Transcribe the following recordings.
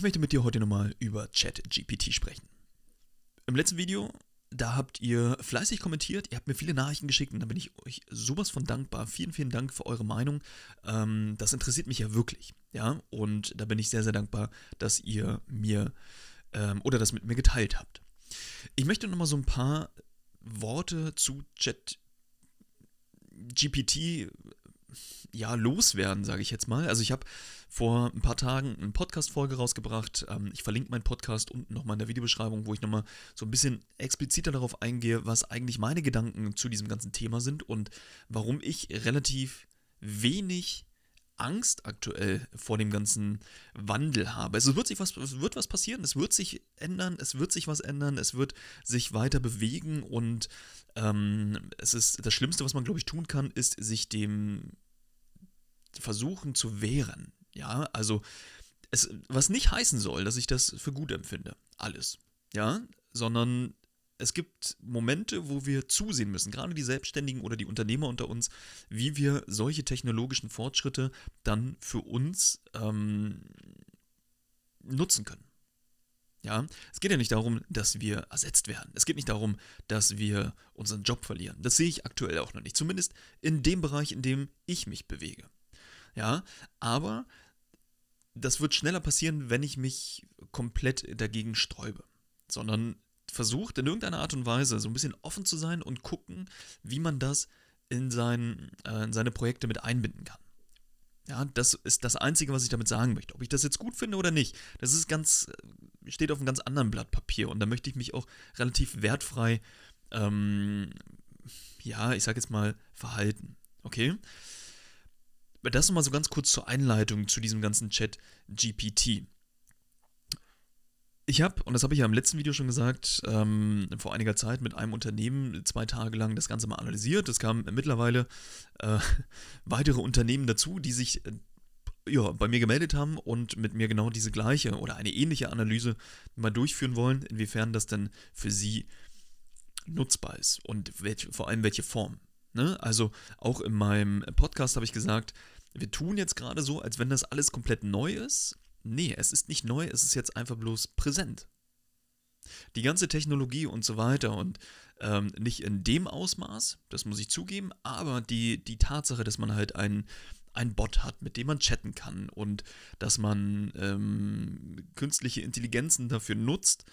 Ich möchte mit dir heute nochmal über ChatGPT sprechen. Im letzten Video, da habt ihr fleißig kommentiert, ihr habt mir viele Nachrichten geschickt und da bin ich euch sowas von dankbar. Vielen, vielen Dank für eure Meinung. Ähm, das interessiert mich ja wirklich. Ja, und da bin ich sehr, sehr dankbar, dass ihr mir ähm, oder das mit mir geteilt habt. Ich möchte nochmal so ein paar Worte zu ChatGPT ja, loswerden, sage ich jetzt mal. Also ich habe vor ein paar Tagen eine Podcast-Folge rausgebracht. Ähm, ich verlinke meinen Podcast unten nochmal in der Videobeschreibung, wo ich nochmal so ein bisschen expliziter darauf eingehe, was eigentlich meine Gedanken zu diesem ganzen Thema sind und warum ich relativ wenig Angst aktuell vor dem ganzen Wandel habe. Also es wird sich was, es wird was passieren, es wird sich ändern, es wird sich was ändern, es wird sich weiter bewegen und ähm, es ist das Schlimmste, was man glaube ich tun kann, ist sich dem versuchen zu wehren. Ja, also es, was nicht heißen soll, dass ich das für gut empfinde, alles. Ja, sondern es gibt Momente, wo wir zusehen müssen, gerade die Selbstständigen oder die Unternehmer unter uns, wie wir solche technologischen Fortschritte dann für uns ähm, nutzen können. Ja, es geht ja nicht darum, dass wir ersetzt werden. Es geht nicht darum, dass wir unseren Job verlieren. Das sehe ich aktuell auch noch nicht. Zumindest in dem Bereich, in dem ich mich bewege ja, aber das wird schneller passieren, wenn ich mich komplett dagegen sträube, sondern versucht in irgendeiner Art und Weise so ein bisschen offen zu sein und gucken, wie man das in, sein, äh, in seine Projekte mit einbinden kann. Ja, das ist das Einzige, was ich damit sagen möchte. Ob ich das jetzt gut finde oder nicht, das ist ganz, äh, steht auf einem ganz anderen Blatt Papier und da möchte ich mich auch relativ wertfrei, ähm, ja, ich sag jetzt mal, verhalten. Okay? das nochmal so ganz kurz zur Einleitung zu diesem ganzen Chat GPT. Ich habe, und das habe ich ja im letzten Video schon gesagt, ähm, vor einiger Zeit mit einem Unternehmen zwei Tage lang das Ganze mal analysiert. Es kamen mittlerweile äh, weitere Unternehmen dazu, die sich äh, ja, bei mir gemeldet haben und mit mir genau diese gleiche oder eine ähnliche Analyse mal durchführen wollen, inwiefern das denn für sie nutzbar ist und welche, vor allem welche Form. Ne? Also auch in meinem Podcast habe ich gesagt, wir tun jetzt gerade so, als wenn das alles komplett neu ist. Nee, es ist nicht neu, es ist jetzt einfach bloß präsent. Die ganze Technologie und so weiter und ähm, nicht in dem Ausmaß, das muss ich zugeben, aber die, die Tatsache, dass man halt einen, einen Bot hat, mit dem man chatten kann und dass man ähm, künstliche Intelligenzen dafür nutzt,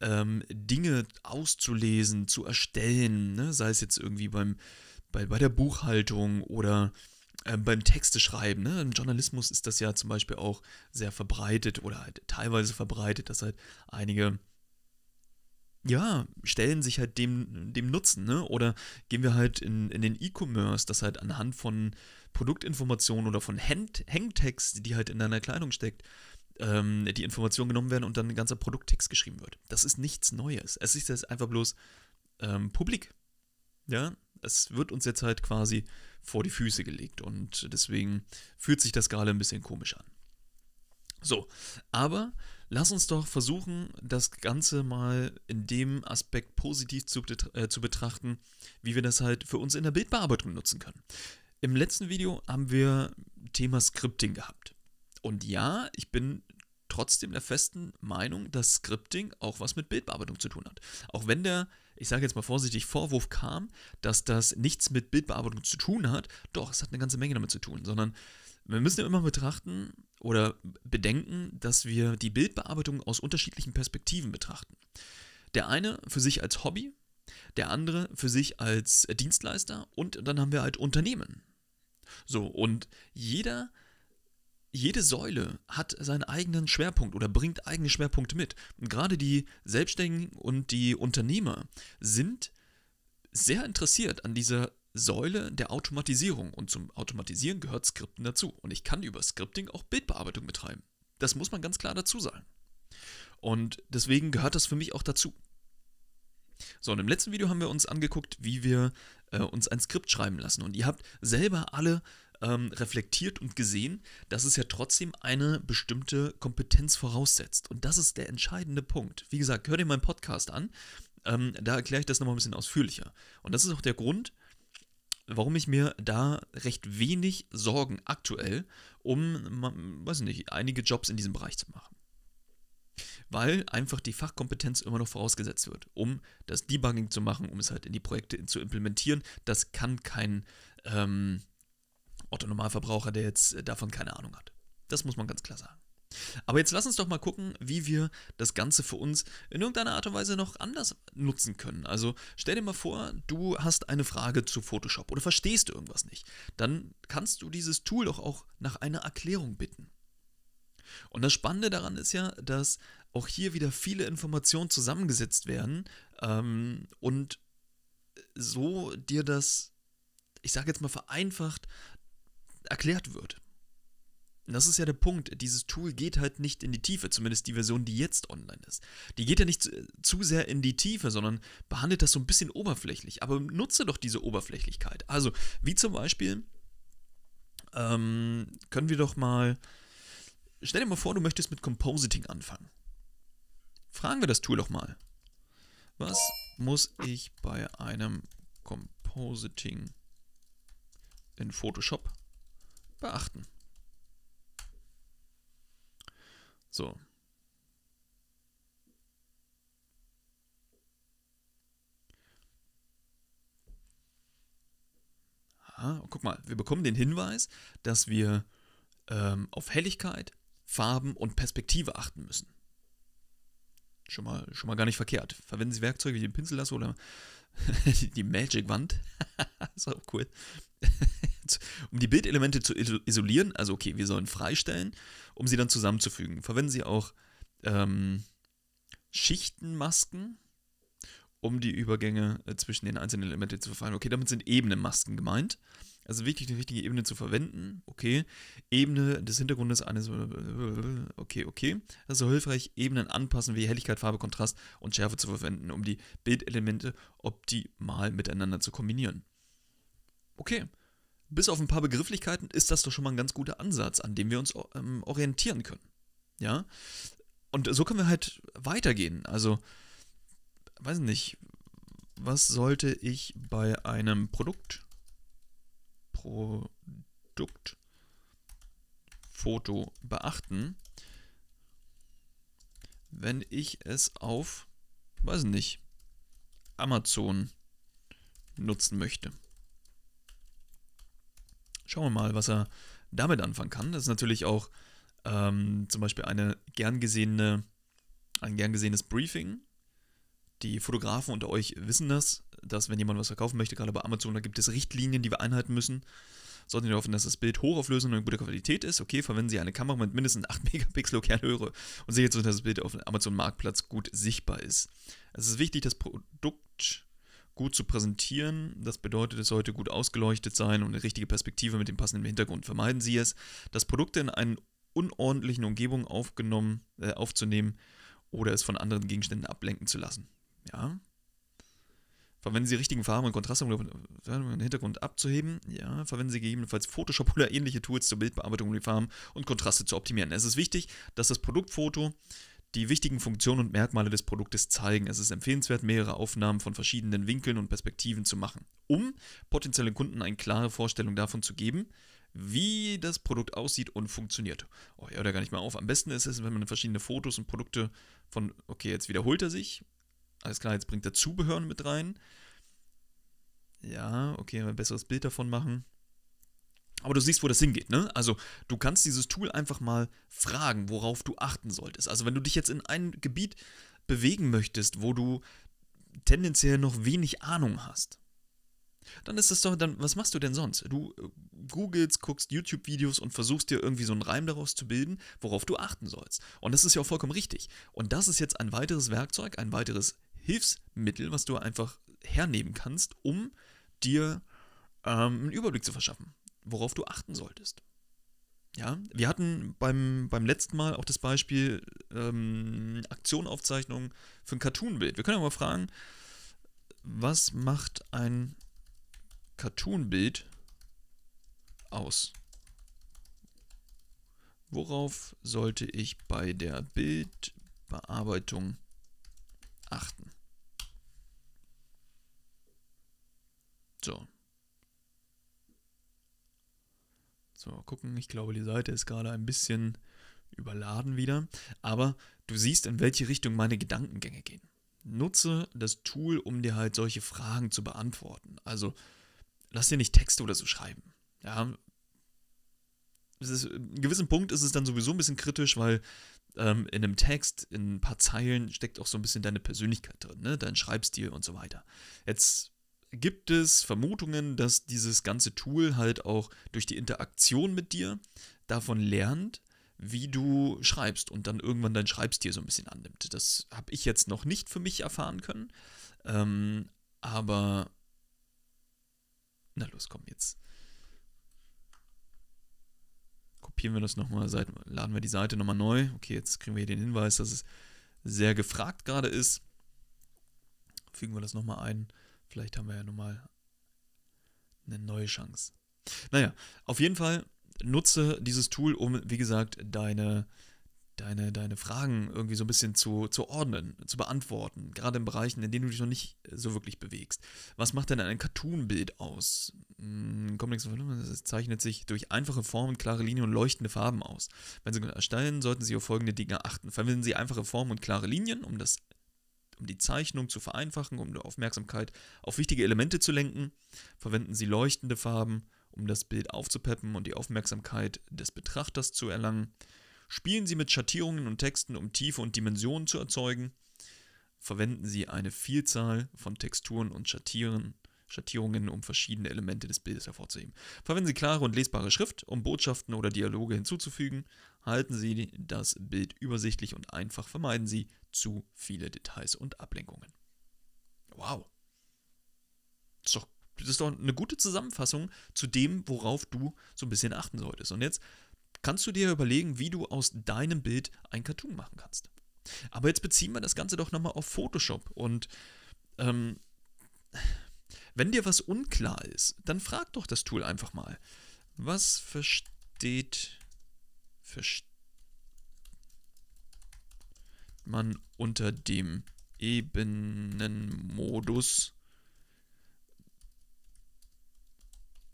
ähm, Dinge auszulesen, zu erstellen, ne? sei es jetzt irgendwie beim bei, bei der Buchhaltung oder ähm, beim Texte schreiben. Ne? Im Journalismus ist das ja zum Beispiel auch sehr verbreitet oder halt teilweise verbreitet, dass halt einige ja, stellen sich halt dem, dem Nutzen, ne? Oder gehen wir halt in, in den E-Commerce, dass halt anhand von Produktinformationen oder von Hand, Hangtext, die halt in deiner Kleidung steckt, ähm, die Informationen genommen werden und dann ein ganzer Produkttext geschrieben wird. Das ist nichts Neues. Es ist jetzt einfach bloß ähm, publik. Ja, es wird uns jetzt halt quasi vor die Füße gelegt und deswegen fühlt sich das gerade ein bisschen komisch an. So, aber lass uns doch versuchen, das Ganze mal in dem Aspekt positiv zu, äh, zu betrachten, wie wir das halt für uns in der Bildbearbeitung nutzen können. Im letzten Video haben wir Thema Scripting gehabt. Und ja, ich bin trotzdem der festen Meinung, dass Scripting auch was mit Bildbearbeitung zu tun hat. Auch wenn der ich sage jetzt mal vorsichtig, Vorwurf kam, dass das nichts mit Bildbearbeitung zu tun hat, doch, es hat eine ganze Menge damit zu tun, sondern wir müssen ja immer betrachten oder bedenken, dass wir die Bildbearbeitung aus unterschiedlichen Perspektiven betrachten. Der eine für sich als Hobby, der andere für sich als Dienstleister und dann haben wir halt Unternehmen. So, und jeder jede Säule hat seinen eigenen Schwerpunkt oder bringt eigene Schwerpunkte mit. Und gerade die Selbstständigen und die Unternehmer sind sehr interessiert an dieser Säule der Automatisierung. Und zum Automatisieren gehört Skripten dazu. Und ich kann über Scripting auch Bildbearbeitung betreiben. Das muss man ganz klar dazu sagen. Und deswegen gehört das für mich auch dazu. So, und im letzten Video haben wir uns angeguckt, wie wir äh, uns ein Skript schreiben lassen. Und ihr habt selber alle ähm, reflektiert und gesehen, dass es ja trotzdem eine bestimmte Kompetenz voraussetzt. Und das ist der entscheidende Punkt. Wie gesagt, hör dir meinen Podcast an. Ähm, da erkläre ich das nochmal ein bisschen ausführlicher. Und das ist auch der Grund, warum ich mir da recht wenig Sorgen aktuell um, weiß ich nicht, einige Jobs in diesem Bereich zu machen. Weil einfach die Fachkompetenz immer noch vorausgesetzt wird, um das Debugging zu machen, um es halt in die Projekte zu implementieren. Das kann kein, ähm, Otto-Normalverbraucher, der jetzt äh, davon keine Ahnung hat. Das muss man ganz klar sagen. Aber jetzt lass uns doch mal gucken, wie wir das Ganze für uns in irgendeiner Art und Weise noch anders nutzen können. Also stell dir mal vor, du hast eine Frage zu Photoshop oder verstehst irgendwas nicht. Dann kannst du dieses Tool doch auch nach einer Erklärung bitten. Und das Spannende daran ist ja, dass auch hier wieder viele Informationen zusammengesetzt werden ähm, und so dir das, ich sage jetzt mal vereinfacht, erklärt wird. das ist ja der Punkt. Dieses Tool geht halt nicht in die Tiefe, zumindest die Version, die jetzt online ist. Die geht ja nicht zu, äh, zu sehr in die Tiefe, sondern behandelt das so ein bisschen oberflächlich. Aber nutze doch diese Oberflächlichkeit. Also, wie zum Beispiel, ähm, können wir doch mal. Stell dir mal vor, du möchtest mit Compositing anfangen. Fragen wir das Tool doch mal. Was muss ich bei einem Compositing in Photoshop beachten. So. Ah, guck mal, wir bekommen den Hinweis, dass wir ähm, auf Helligkeit, Farben und Perspektive achten müssen. Schon mal, schon mal gar nicht verkehrt. Verwenden Sie Werkzeuge wie den Pinsellasso oder die Magic-Wand. ist auch cool. um die Bildelemente zu isolieren, also okay, wir sollen freistellen, um sie dann zusammenzufügen. Verwenden Sie auch ähm, Schichtenmasken, um die Übergänge äh, zwischen den einzelnen Elementen zu verfeinern. Okay, damit sind Ebenenmasken gemeint. Also wichtig, die richtige Ebene zu verwenden. Okay. Ebene des Hintergrundes eines. Okay, okay. Also hilfreich, Ebenen anpassen wie Helligkeit, Farbe, Kontrast und Schärfe zu verwenden, um die Bildelemente optimal miteinander zu kombinieren okay, bis auf ein paar Begrifflichkeiten ist das doch schon mal ein ganz guter Ansatz, an dem wir uns ähm, orientieren können. Ja? Und so können wir halt weitergehen. Also, weiß nicht, was sollte ich bei einem Produkt, Produktfoto beachten, wenn ich es auf, weiß nicht, Amazon nutzen möchte? Schauen wir mal, was er damit anfangen kann. Das ist natürlich auch ähm, zum Beispiel eine gern gesehene, ein gern gesehenes Briefing. Die Fotografen unter euch wissen das, dass wenn jemand was verkaufen möchte, gerade bei Amazon, da gibt es Richtlinien, die wir einhalten müssen. Sollten Sie hoffen, dass das Bild hochauflösend und in guter Qualität ist, okay, verwenden Sie eine Kamera mit mindestens 8 Megapixel Kernhöhe und sehen zu, dass das Bild auf dem Amazon-Marktplatz gut sichtbar ist. Es ist wichtig, das Produkt gut zu präsentieren. Das bedeutet, es sollte gut ausgeleuchtet sein und eine richtige Perspektive mit dem passenden Hintergrund. Vermeiden Sie es, das Produkt in einer unordentlichen Umgebung aufgenommen, äh, aufzunehmen oder es von anderen Gegenständen ablenken zu lassen. Ja. Verwenden Sie richtigen Farben und Kontraste, um den Hintergrund abzuheben. Ja, verwenden Sie gegebenenfalls Photoshop oder ähnliche Tools zur Bildbearbeitung, um die Farben und Kontraste zu optimieren. Es ist wichtig, dass das Produktfoto die wichtigen Funktionen und Merkmale des Produktes zeigen. Es ist empfehlenswert, mehrere Aufnahmen von verschiedenen Winkeln und Perspektiven zu machen, um potenziellen Kunden eine klare Vorstellung davon zu geben, wie das Produkt aussieht und funktioniert. Oh, er hört ja gar nicht mal auf. Am besten ist es, wenn man verschiedene Fotos und Produkte von, okay, jetzt wiederholt er sich. Alles klar, jetzt bringt er Zubehör mit rein. Ja, okay, ein besseres Bild davon machen. Aber du siehst, wo das hingeht, ne? Also du kannst dieses Tool einfach mal fragen, worauf du achten solltest. Also wenn du dich jetzt in ein Gebiet bewegen möchtest, wo du tendenziell noch wenig Ahnung hast, dann ist das doch, dann, was machst du denn sonst? Du äh, googelst, guckst YouTube-Videos und versuchst dir irgendwie so einen Reim daraus zu bilden, worauf du achten sollst. Und das ist ja auch vollkommen richtig. Und das ist jetzt ein weiteres Werkzeug, ein weiteres Hilfsmittel, was du einfach hernehmen kannst, um dir ähm, einen Überblick zu verschaffen worauf du achten solltest. Ja, wir hatten beim, beim letzten Mal auch das Beispiel ähm, Aktionaufzeichnung für ein Cartoon-Bild. Wir können aber fragen, was macht ein Cartoon-Bild aus? Worauf sollte ich bei der Bildbearbeitung achten? So, So, gucken, ich glaube, die Seite ist gerade ein bisschen überladen wieder, aber du siehst, in welche Richtung meine Gedankengänge gehen. Nutze das Tool, um dir halt solche Fragen zu beantworten. Also lass dir nicht Texte oder so schreiben. Ja, es ist, einen gewissen Punkt ist es dann sowieso ein bisschen kritisch, weil ähm, in einem Text, in ein paar Zeilen steckt auch so ein bisschen deine Persönlichkeit drin, ne? dein Schreibstil und so weiter. Jetzt gibt es Vermutungen, dass dieses ganze Tool halt auch durch die Interaktion mit dir davon lernt, wie du schreibst und dann irgendwann dein Schreibstil so ein bisschen annimmt. Das habe ich jetzt noch nicht für mich erfahren können, ähm, aber na los, komm jetzt. Kopieren wir das nochmal, laden wir die Seite nochmal neu. Okay, jetzt kriegen wir hier den Hinweis, dass es sehr gefragt gerade ist. Fügen wir das nochmal ein. Vielleicht haben wir ja nun mal eine neue Chance. Naja, auf jeden Fall nutze dieses Tool, um, wie gesagt, deine, deine, deine Fragen irgendwie so ein bisschen zu, zu ordnen, zu beantworten, gerade in Bereichen, in denen du dich noch nicht so wirklich bewegst. Was macht denn ein Cartoon-Bild aus? Hm, es zeichnet sich durch einfache Formen, klare Linien und leuchtende Farben aus. Wenn Sie erstellen, sollten Sie auf folgende Dinge achten. Verwenden Sie einfache Formen und klare Linien, um das um die Zeichnung zu vereinfachen, um die Aufmerksamkeit auf wichtige Elemente zu lenken, verwenden sie leuchtende Farben, um das Bild aufzupeppen und die Aufmerksamkeit des Betrachters zu erlangen. Spielen sie mit Schattierungen und Texten, um Tiefe und Dimensionen zu erzeugen. Verwenden sie eine Vielzahl von Texturen und Schattieren, Schattierungen, um verschiedene Elemente des Bildes hervorzuheben. Verwenden Sie klare und lesbare Schrift, um Botschaften oder Dialoge hinzuzufügen halten Sie das Bild übersichtlich und einfach, vermeiden Sie zu viele Details und Ablenkungen. Wow. Das ist doch, das ist doch eine gute Zusammenfassung zu dem, worauf du so ein bisschen achten solltest. Und jetzt kannst du dir überlegen, wie du aus deinem Bild ein Cartoon machen kannst. Aber jetzt beziehen wir das Ganze doch nochmal auf Photoshop und ähm, wenn dir was unklar ist, dann frag doch das Tool einfach mal. Was versteht versteht man unter dem Ebenenmodus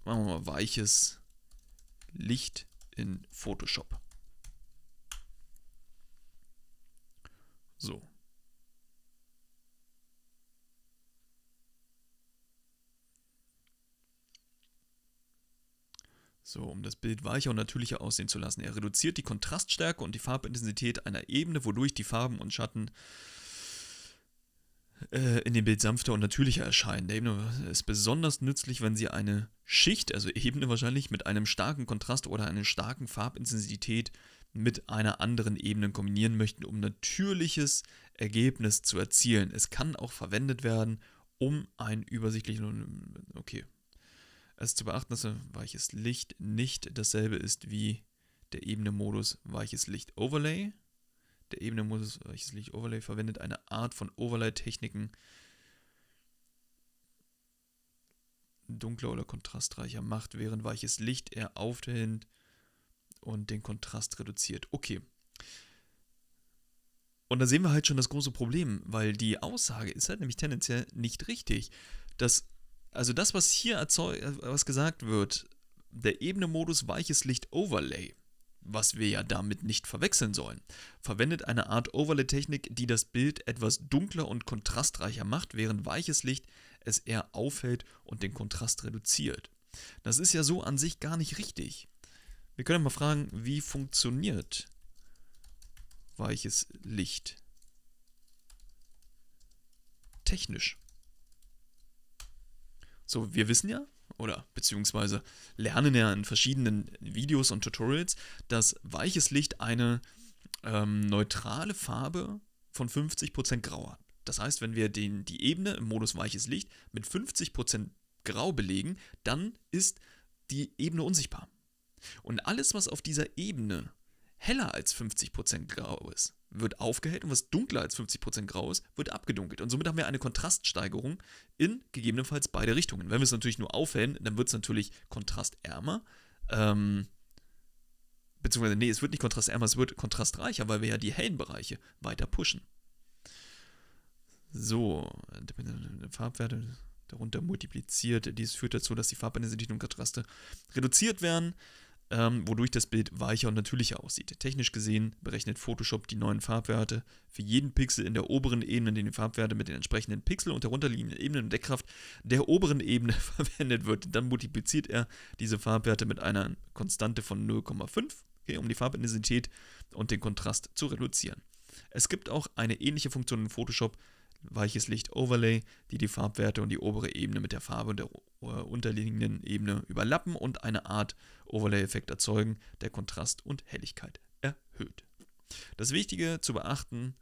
machen wir mal weiches Licht in Photoshop. So. So, um das Bild weicher und natürlicher aussehen zu lassen. Er reduziert die Kontraststärke und die Farbintensität einer Ebene, wodurch die Farben und Schatten äh, in dem Bild sanfter und natürlicher erscheinen. Der Ebene ist besonders nützlich, wenn sie eine Schicht, also Ebene wahrscheinlich, mit einem starken Kontrast oder einer starken Farbintensität mit einer anderen Ebene kombinieren möchten, um natürliches Ergebnis zu erzielen. Es kann auch verwendet werden, um ein übersichtliches... Okay, es ist zu beachten, dass weiches Licht nicht dasselbe ist wie der Ebene-Modus weiches Licht-Overlay. Der Ebene-Modus weiches Licht-Overlay verwendet eine Art von Overlay-Techniken dunkler oder kontrastreicher macht, während weiches Licht eher aufhält und den Kontrast reduziert. Okay. Und da sehen wir halt schon das große Problem, weil die Aussage ist halt nämlich tendenziell nicht richtig. Das also das, was hier erzeug, äh, was gesagt wird, der Ebene-Modus weiches Licht-Overlay, was wir ja damit nicht verwechseln sollen, verwendet eine Art Overlay-Technik, die das Bild etwas dunkler und kontrastreicher macht, während weiches Licht es eher aufhält und den Kontrast reduziert. Das ist ja so an sich gar nicht richtig. Wir können mal fragen, wie funktioniert weiches Licht technisch? So, wir wissen ja, oder beziehungsweise lernen ja in verschiedenen Videos und Tutorials, dass weiches Licht eine ähm, neutrale Farbe von 50% Grau hat. Das heißt, wenn wir den, die Ebene im Modus weiches Licht mit 50% Grau belegen, dann ist die Ebene unsichtbar. Und alles, was auf dieser Ebene heller als 50% Grau ist, wird aufgehellt und was dunkler als 50% grau ist, wird abgedunkelt. Und somit haben wir eine Kontraststeigerung in gegebenenfalls beide Richtungen. Wenn wir es natürlich nur aufhellen, dann wird es natürlich kontrastärmer. Ähm, beziehungsweise, nee, es wird nicht kontrastärmer, es wird kontrastreicher, weil wir ja die hellen Bereiche weiter pushen. So, Farbwerte darunter multipliziert. Dies führt dazu, dass die Farbintensitäten und Kontraste reduziert werden ähm, wodurch das Bild weicher und natürlicher aussieht. Technisch gesehen berechnet Photoshop die neuen Farbwerte für jeden Pixel in der oberen Ebene, den die Farbwerte mit den entsprechenden Pixel und darunterliegenden Ebenen und Deckkraft der oberen Ebene verwendet wird. Dann multipliziert er diese Farbwerte mit einer Konstante von 0,5, okay, um die Farbintensität und den Kontrast zu reduzieren. Es gibt auch eine ähnliche Funktion in Photoshop, weiches Licht Overlay, die die Farbwerte und die obere Ebene mit der Farbe der äh, unterliegenden Ebene überlappen und eine Art Overlay-Effekt erzeugen, der Kontrast und Helligkeit erhöht. Das Wichtige zu beachten,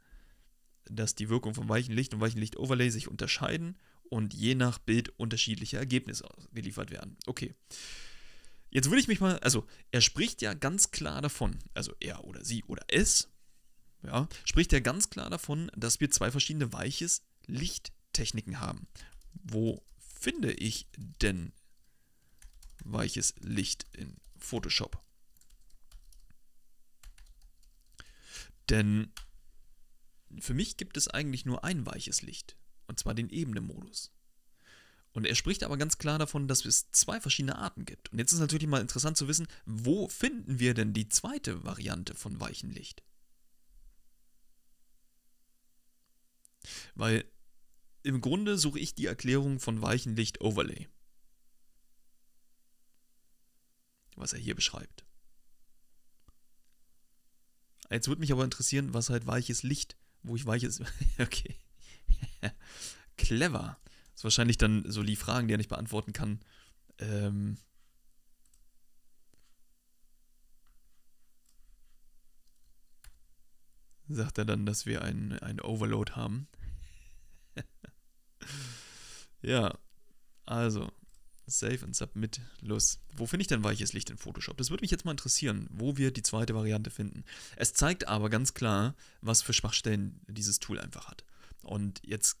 dass die Wirkung von weichen Licht und weichen Licht Overlay sich unterscheiden und je nach Bild unterschiedliche Ergebnisse geliefert werden. Okay. Jetzt würde ich mich mal, also er spricht ja ganz klar davon, also er oder sie oder es, ja, spricht er ganz klar davon, dass wir zwei verschiedene weiches Lichttechniken haben. Wo finde ich denn weiches Licht in Photoshop? Denn für mich gibt es eigentlich nur ein weiches Licht, und zwar den Ebene-Modus. Und er spricht aber ganz klar davon, dass es zwei verschiedene Arten gibt. Und jetzt ist natürlich mal interessant zu wissen, wo finden wir denn die zweite Variante von weichem Licht? Weil im Grunde suche ich die Erklärung von Weichenlicht-Overlay. Was er hier beschreibt. Jetzt würde mich aber interessieren, was halt weiches Licht, wo ich weiches. okay. Clever. Das ist wahrscheinlich dann so die Fragen, die er nicht beantworten kann. Ähm. Sagt er dann, dass wir ein, ein Overload haben. Ja, also, Save and Submit, los. Wo finde ich denn weiches Licht in Photoshop? Das würde mich jetzt mal interessieren, wo wir die zweite Variante finden. Es zeigt aber ganz klar, was für Schwachstellen dieses Tool einfach hat. Und jetzt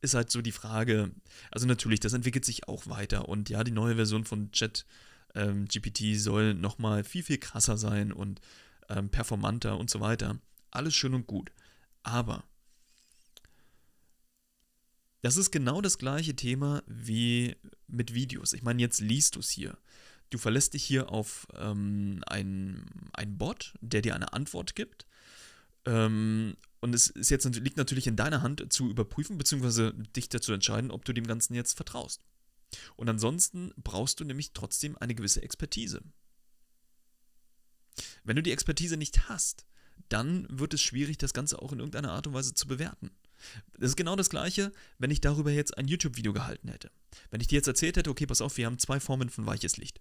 ist halt so die Frage, also natürlich, das entwickelt sich auch weiter. Und ja, die neue Version von Chat ähm, GPT soll nochmal viel, viel krasser sein und ähm, performanter und so weiter. Alles schön und gut. Aber das ist genau das gleiche Thema wie mit Videos. Ich meine, jetzt liest du es hier. Du verlässt dich hier auf ähm, einen, Bot, der dir eine Antwort gibt. Ähm, und es ist jetzt, liegt natürlich in deiner Hand zu überprüfen, beziehungsweise dich dazu entscheiden, ob du dem Ganzen jetzt vertraust. Und ansonsten brauchst du nämlich trotzdem eine gewisse Expertise. Wenn du die Expertise nicht hast, dann wird es schwierig, das Ganze auch in irgendeiner Art und Weise zu bewerten. Das ist genau das Gleiche, wenn ich darüber jetzt ein YouTube-Video gehalten hätte. Wenn ich dir jetzt erzählt hätte, okay, pass auf, wir haben zwei Formen von weiches Licht.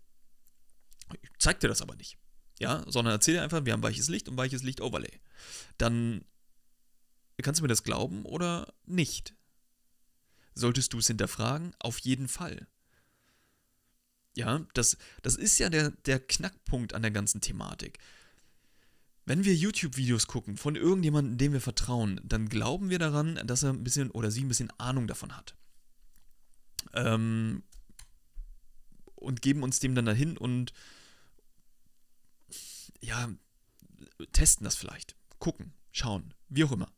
Ich zeig dir das aber nicht. Ja, sondern erzähl dir einfach, wir haben weiches Licht und weiches Licht Overlay. Dann kannst du mir das glauben oder nicht. Solltest du es hinterfragen? Auf jeden Fall. Ja, das, das ist ja der, der Knackpunkt an der ganzen Thematik. Wenn wir YouTube-Videos gucken von irgendjemandem, dem wir vertrauen, dann glauben wir daran, dass er ein bisschen oder sie ein bisschen Ahnung davon hat. Ähm, und geben uns dem dann dahin und ja, testen das vielleicht. Gucken, schauen, wie auch immer.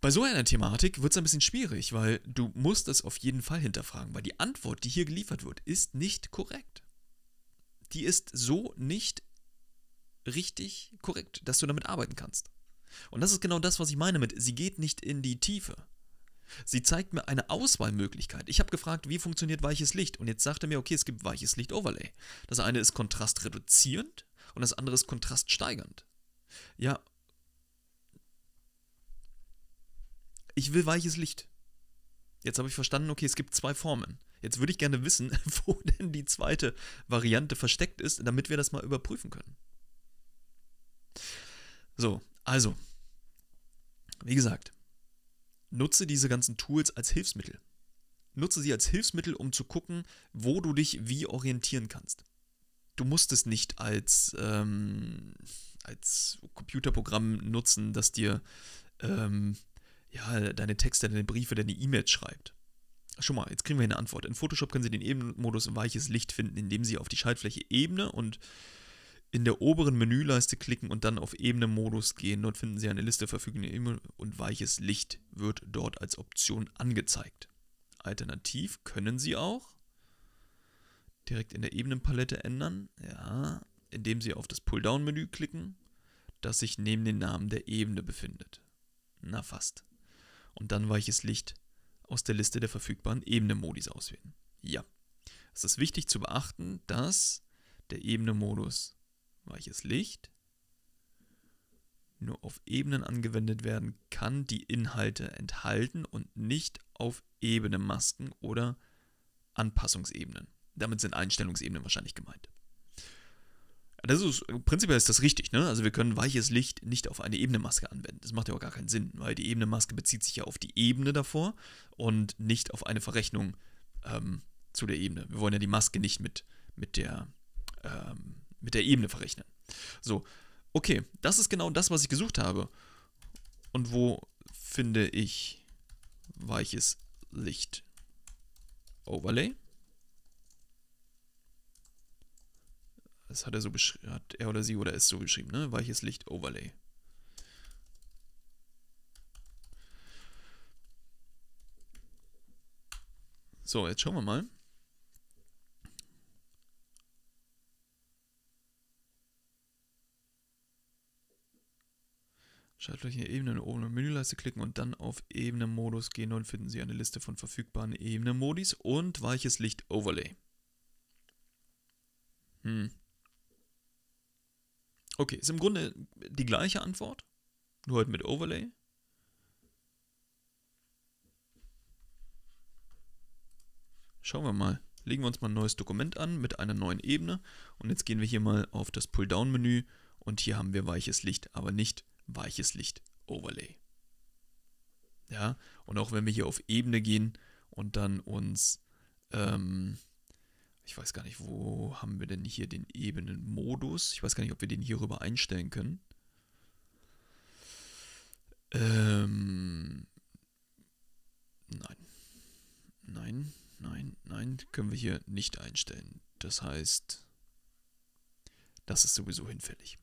Bei so einer Thematik wird es ein bisschen schwierig, weil du musst es auf jeden Fall hinterfragen, weil die Antwort, die hier geliefert wird, ist nicht korrekt. Die ist so nicht richtig korrekt, dass du damit arbeiten kannst. Und das ist genau das, was ich meine mit, sie geht nicht in die Tiefe. Sie zeigt mir eine Auswahlmöglichkeit. Ich habe gefragt, wie funktioniert weiches Licht? Und jetzt sagt er mir, okay, es gibt weiches Licht Overlay. Das eine ist kontrastreduzierend und das andere ist kontraststeigernd. Ja, ich will weiches Licht. Jetzt habe ich verstanden, okay, es gibt zwei Formen. Jetzt würde ich gerne wissen, wo denn die zweite Variante versteckt ist, damit wir das mal überprüfen können. So, also, wie gesagt, nutze diese ganzen Tools als Hilfsmittel. Nutze sie als Hilfsmittel, um zu gucken, wo du dich wie orientieren kannst. Du musst es nicht als, ähm, als Computerprogramm nutzen, das dir ähm, ja, deine Texte, deine Briefe, deine E-Mails schreibt. Schon mal, jetzt kriegen wir eine Antwort. In Photoshop können Sie den Ebenenmodus weiches Licht finden, indem Sie auf die Schaltfläche Ebene und in der oberen Menüleiste klicken und dann auf Ebene-Modus gehen. Dort finden Sie eine Liste verfügender Ebenen und weiches Licht wird dort als Option angezeigt. Alternativ können Sie auch direkt in der Ebenenpalette ändern, ja, indem Sie auf das Pulldown-Menü klicken, das sich neben dem Namen der Ebene befindet. Na fast. Und dann weiches Licht aus der Liste der verfügbaren ebenen modis auswählen. Ja, es ist wichtig zu beachten, dass der Ebene-Modus Weiches Licht nur auf Ebenen angewendet werden kann, die Inhalte enthalten und nicht auf Ebene Masken oder Anpassungsebenen. Damit sind Einstellungsebenen wahrscheinlich gemeint. Das ist, prinzipiell ist das richtig, ne? Also wir können weiches Licht nicht auf eine ebene Maske anwenden. Das macht ja auch gar keinen Sinn, weil die ebene Maske bezieht sich ja auf die Ebene davor und nicht auf eine Verrechnung ähm, zu der Ebene. Wir wollen ja die Maske nicht mit, mit der ähm, mit der Ebene verrechnen. So, okay, das ist genau das, was ich gesucht habe. Und wo finde ich weiches Licht? Overlay. Das hat er so beschrieben, hat er oder sie oder es so beschrieben, ne? Weiches Licht Overlay. So, jetzt schauen wir mal. Schaltfläche Ebenen oben in der Menüleiste klicken und dann auf Ebenenmodus gehen und finden Sie eine Liste von verfügbaren Ebenenmodis und weiches Licht Overlay. Hm. Okay, ist im Grunde die gleiche Antwort, nur halt mit Overlay. Schauen wir mal. Legen wir uns mal ein neues Dokument an mit einer neuen Ebene und jetzt gehen wir hier mal auf das Pull-Down-Menü und hier haben wir weiches Licht, aber nicht weiches Licht Overlay. Ja, und auch wenn wir hier auf Ebene gehen und dann uns, ähm, ich weiß gar nicht, wo haben wir denn hier den Ebenenmodus? Ich weiß gar nicht, ob wir den hier rüber einstellen können. Ähm, nein. Nein, nein, nein, können wir hier nicht einstellen. Das heißt, das ist sowieso hinfällig.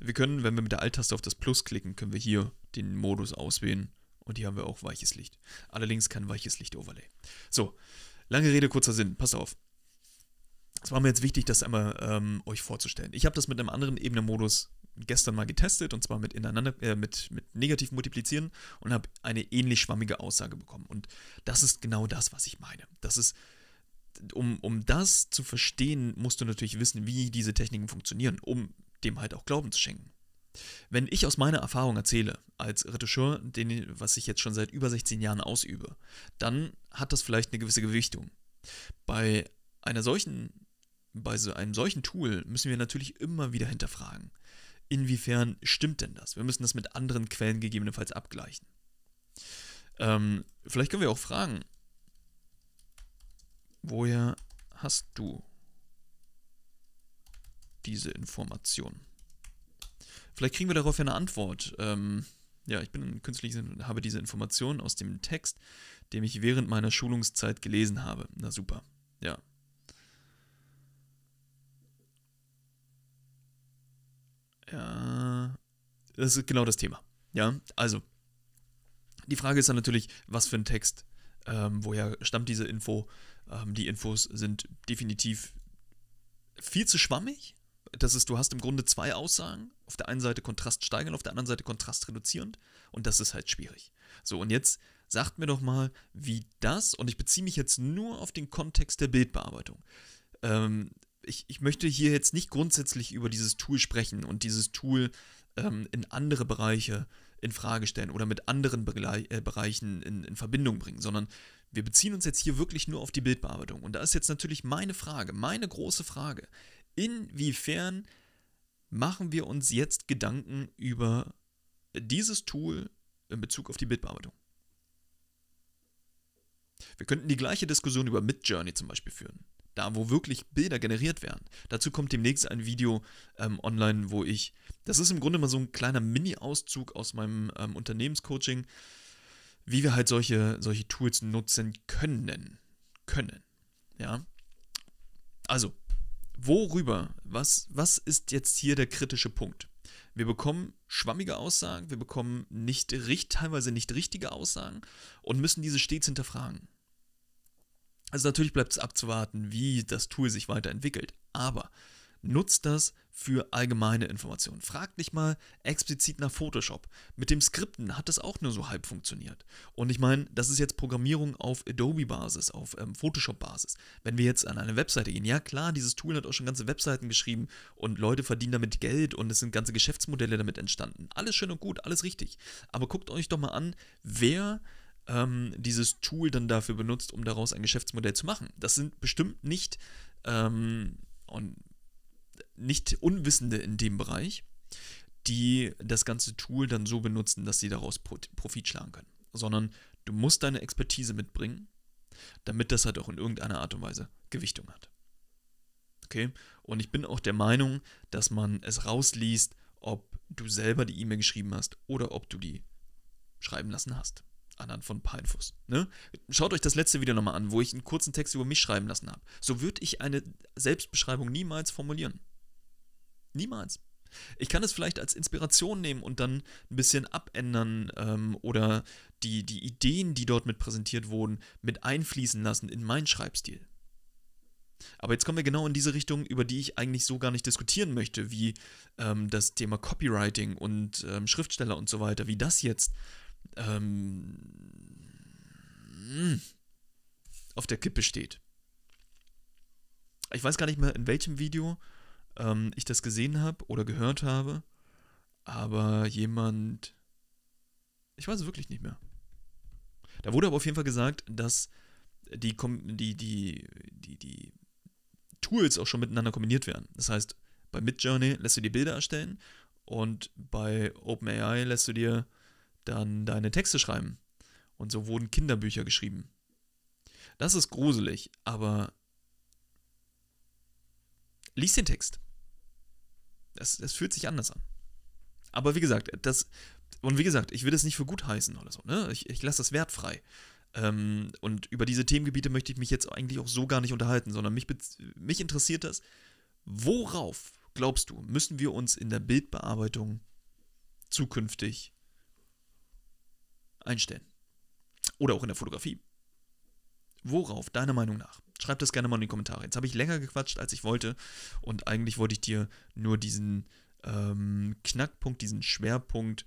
Wir können, wenn wir mit der Alt-Taste auf das Plus klicken, können wir hier den Modus auswählen. Und hier haben wir auch weiches Licht. Allerdings kein weiches Licht-Overlay. So, lange Rede, kurzer Sinn. Pass auf. Es war mir jetzt wichtig, das einmal ähm, euch vorzustellen. Ich habe das mit einem anderen Ebene-Modus gestern mal getestet und zwar mit, ineinander, äh, mit, mit negativ multiplizieren und habe eine ähnlich schwammige Aussage bekommen. Und das ist genau das, was ich meine. Das ist, um, um das zu verstehen, musst du natürlich wissen, wie diese Techniken funktionieren, um dem halt auch Glauben zu schenken. Wenn ich aus meiner Erfahrung erzähle, als Retoucheur, den, was ich jetzt schon seit über 16 Jahren ausübe, dann hat das vielleicht eine gewisse Gewichtung. Bei einer solchen, bei so einem solchen Tool müssen wir natürlich immer wieder hinterfragen, inwiefern stimmt denn das? Wir müssen das mit anderen Quellen gegebenenfalls abgleichen. Ähm, vielleicht können wir auch fragen, woher hast du diese Information? Vielleicht kriegen wir darauf ja eine Antwort. Ähm, ja, ich bin künstlich, habe diese Information aus dem Text, den ich während meiner Schulungszeit gelesen habe. Na super, ja. Ja, das ist genau das Thema. Ja, also, die Frage ist dann natürlich, was für ein Text, ähm, woher stammt diese Info? Ähm, die Infos sind definitiv viel zu schwammig, das ist, du hast im Grunde zwei Aussagen. Auf der einen Seite Kontrast steigern, auf der anderen Seite Kontrast reduzierend. Und das ist halt schwierig. So, und jetzt sagt mir doch mal, wie das, und ich beziehe mich jetzt nur auf den Kontext der Bildbearbeitung. Ähm, ich, ich möchte hier jetzt nicht grundsätzlich über dieses Tool sprechen und dieses Tool ähm, in andere Bereiche in Frage stellen oder mit anderen Bere äh, Bereichen in, in Verbindung bringen, sondern wir beziehen uns jetzt hier wirklich nur auf die Bildbearbeitung. Und da ist jetzt natürlich meine Frage, meine große Frage inwiefern machen wir uns jetzt Gedanken über dieses Tool in Bezug auf die Bildbearbeitung. Wir könnten die gleiche Diskussion über Midjourney zum Beispiel führen, da wo wirklich Bilder generiert werden. Dazu kommt demnächst ein Video ähm, online, wo ich, das ist im Grunde mal so ein kleiner Mini-Auszug aus meinem ähm, Unternehmenscoaching, wie wir halt solche, solche Tools nutzen können. Können. Ja. Also, worüber? Was, was ist jetzt hier der kritische Punkt? Wir bekommen schwammige Aussagen, wir bekommen nicht, teilweise nicht richtige Aussagen und müssen diese stets hinterfragen. Also natürlich bleibt es abzuwarten, wie das Tool sich weiterentwickelt. Aber nutzt das für allgemeine Informationen. Fragt nicht mal explizit nach Photoshop. Mit dem Skripten hat das auch nur so halb funktioniert. Und ich meine, das ist jetzt Programmierung auf Adobe-Basis, auf ähm, Photoshop-Basis. Wenn wir jetzt an eine Webseite gehen, ja klar, dieses Tool hat auch schon ganze Webseiten geschrieben und Leute verdienen damit Geld und es sind ganze Geschäftsmodelle damit entstanden. Alles schön und gut, alles richtig. Aber guckt euch doch mal an, wer ähm, dieses Tool dann dafür benutzt, um daraus ein Geschäftsmodell zu machen. Das sind bestimmt nicht... Ähm, und nicht Unwissende in dem Bereich, die das ganze Tool dann so benutzen, dass sie daraus Profit schlagen können. Sondern du musst deine Expertise mitbringen, damit das halt auch in irgendeiner Art und Weise Gewichtung hat. Okay? Und ich bin auch der Meinung, dass man es rausliest, ob du selber die E-Mail geschrieben hast oder ob du die schreiben lassen hast. Anhand von ein paar Infos. Ne? Schaut euch das letzte Video nochmal an, wo ich einen kurzen Text über mich schreiben lassen habe. So würde ich eine Selbstbeschreibung niemals formulieren. Niemals. Ich kann es vielleicht als Inspiration nehmen und dann ein bisschen abändern ähm, oder die, die Ideen, die dort mit präsentiert wurden, mit einfließen lassen in meinen Schreibstil. Aber jetzt kommen wir genau in diese Richtung, über die ich eigentlich so gar nicht diskutieren möchte, wie ähm, das Thema Copywriting und ähm, Schriftsteller und so weiter, wie das jetzt ähm, auf der Kippe steht. Ich weiß gar nicht mehr, in welchem Video ähm, ich das gesehen habe oder gehört habe, aber jemand, ich weiß es wirklich nicht mehr. Da wurde aber auf jeden Fall gesagt, dass die, die, die, die, die Tools auch schon miteinander kombiniert werden. Das heißt, bei Midjourney lässt du dir Bilder erstellen und bei OpenAI lässt du dir dann deine Texte schreiben. Und so wurden Kinderbücher geschrieben. Das ist gruselig, aber lies den Text. Das, das fühlt sich anders an. Aber wie gesagt, das, und wie gesagt, ich will das nicht für gut heißen oder so, ne? Ich, ich lasse das wertfrei. Ähm, und über diese Themengebiete möchte ich mich jetzt eigentlich auch so gar nicht unterhalten, sondern mich, mich interessiert das, worauf, glaubst du, müssen wir uns in der Bildbearbeitung zukünftig einstellen? Oder auch in der Fotografie. Worauf, deiner Meinung nach? Schreib das gerne mal in die Kommentare. Jetzt habe ich länger gequatscht, als ich wollte. Und eigentlich wollte ich dir nur diesen ähm, Knackpunkt, diesen Schwerpunkt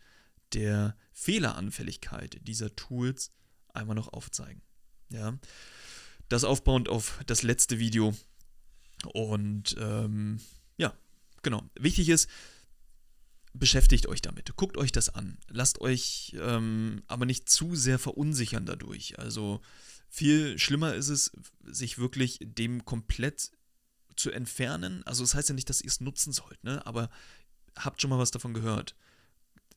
der Fehleranfälligkeit dieser Tools einmal noch aufzeigen. Ja. Das aufbauend auf das letzte Video. Und ähm, ja, genau. Wichtig ist, beschäftigt euch damit, guckt euch das an, lasst euch ähm, aber nicht zu sehr verunsichern dadurch. Also viel schlimmer ist es, sich wirklich dem komplett zu entfernen. Also das heißt ja nicht, dass ihr es nutzen sollt, ne? aber habt schon mal was davon gehört.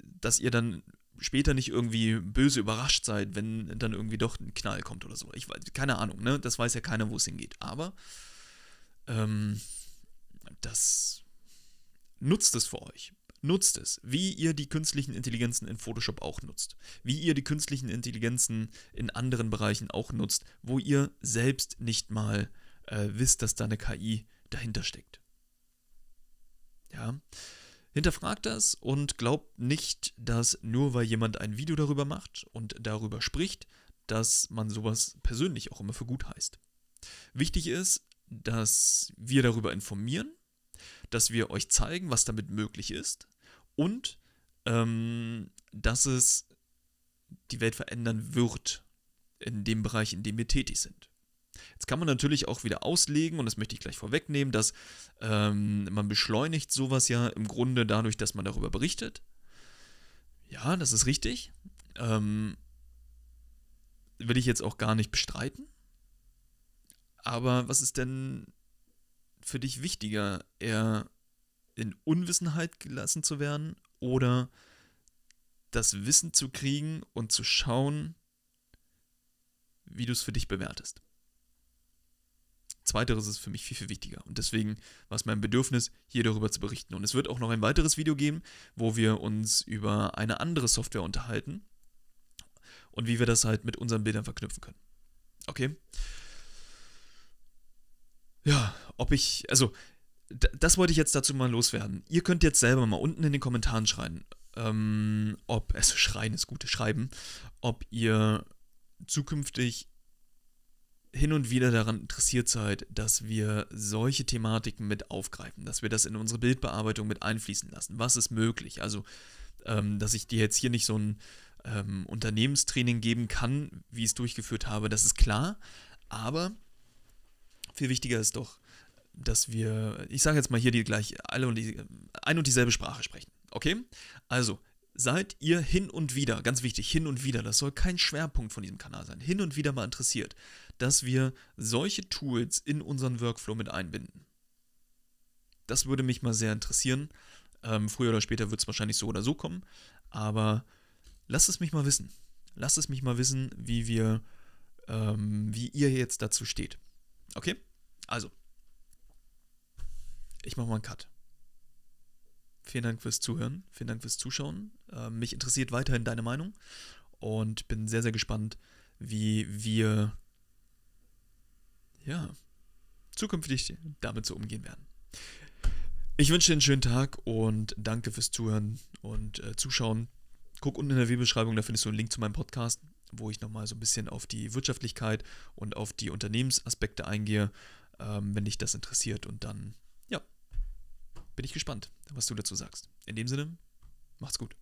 Dass ihr dann später nicht irgendwie böse überrascht seid, wenn dann irgendwie doch ein Knall kommt oder so. Ich weiß, keine Ahnung, ne? Das weiß ja keiner, wo es hingeht. Aber ähm, das nutzt es für euch nutzt es, wie ihr die künstlichen Intelligenzen in Photoshop auch nutzt, wie ihr die künstlichen Intelligenzen in anderen Bereichen auch nutzt, wo ihr selbst nicht mal äh, wisst, dass da eine KI dahinter steckt. Ja. Hinterfragt das und glaubt nicht, dass nur weil jemand ein Video darüber macht und darüber spricht, dass man sowas persönlich auch immer für gut heißt. Wichtig ist, dass wir darüber informieren, dass wir euch zeigen, was damit möglich ist, und ähm, dass es die Welt verändern wird in dem Bereich, in dem wir tätig sind. Jetzt kann man natürlich auch wieder auslegen, und das möchte ich gleich vorwegnehmen, dass ähm, man beschleunigt sowas ja im Grunde dadurch, dass man darüber berichtet. Ja, das ist richtig. Ähm, will ich jetzt auch gar nicht bestreiten. Aber was ist denn für dich wichtiger? Eher in Unwissenheit gelassen zu werden oder das Wissen zu kriegen und zu schauen, wie du es für dich bewertest. Zweiteres ist für mich viel, viel wichtiger. Und deswegen war es mein Bedürfnis, hier darüber zu berichten. Und es wird auch noch ein weiteres Video geben, wo wir uns über eine andere Software unterhalten und wie wir das halt mit unseren Bildern verknüpfen können. Okay? Ja, ob ich, also das wollte ich jetzt dazu mal loswerden. Ihr könnt jetzt selber mal unten in den Kommentaren schreiben, ähm, ob, es also schreien ist gute Schreiben, ob ihr zukünftig hin und wieder daran interessiert seid, dass wir solche Thematiken mit aufgreifen, dass wir das in unsere Bildbearbeitung mit einfließen lassen. Was ist möglich? Also, ähm, dass ich dir jetzt hier nicht so ein ähm, Unternehmenstraining geben kann, wie ich es durchgeführt habe, das ist klar. Aber viel wichtiger ist doch, dass wir, ich sage jetzt mal hier die gleich alle und die, ein und dieselbe Sprache sprechen. Okay? Also, seid ihr hin und wieder, ganz wichtig, hin und wieder, das soll kein Schwerpunkt von diesem Kanal sein, hin und wieder mal interessiert, dass wir solche Tools in unseren Workflow mit einbinden. Das würde mich mal sehr interessieren. Ähm, früher oder später wird es wahrscheinlich so oder so kommen, aber lasst es mich mal wissen. Lasst es mich mal wissen, wie wir, ähm, wie ihr jetzt dazu steht. Okay? Also, ich mache mal einen Cut. Vielen Dank fürs Zuhören, vielen Dank fürs Zuschauen. Äh, mich interessiert weiterhin deine Meinung und bin sehr, sehr gespannt, wie wir ja, zukünftig damit so umgehen werden. Ich wünsche dir einen schönen Tag und danke fürs Zuhören und äh, Zuschauen. Guck unten in der Videobeschreibung, da findest du einen Link zu meinem Podcast, wo ich nochmal so ein bisschen auf die Wirtschaftlichkeit und auf die Unternehmensaspekte eingehe, ähm, wenn dich das interessiert. Und dann bin ich gespannt, was du dazu sagst. In dem Sinne, macht's gut.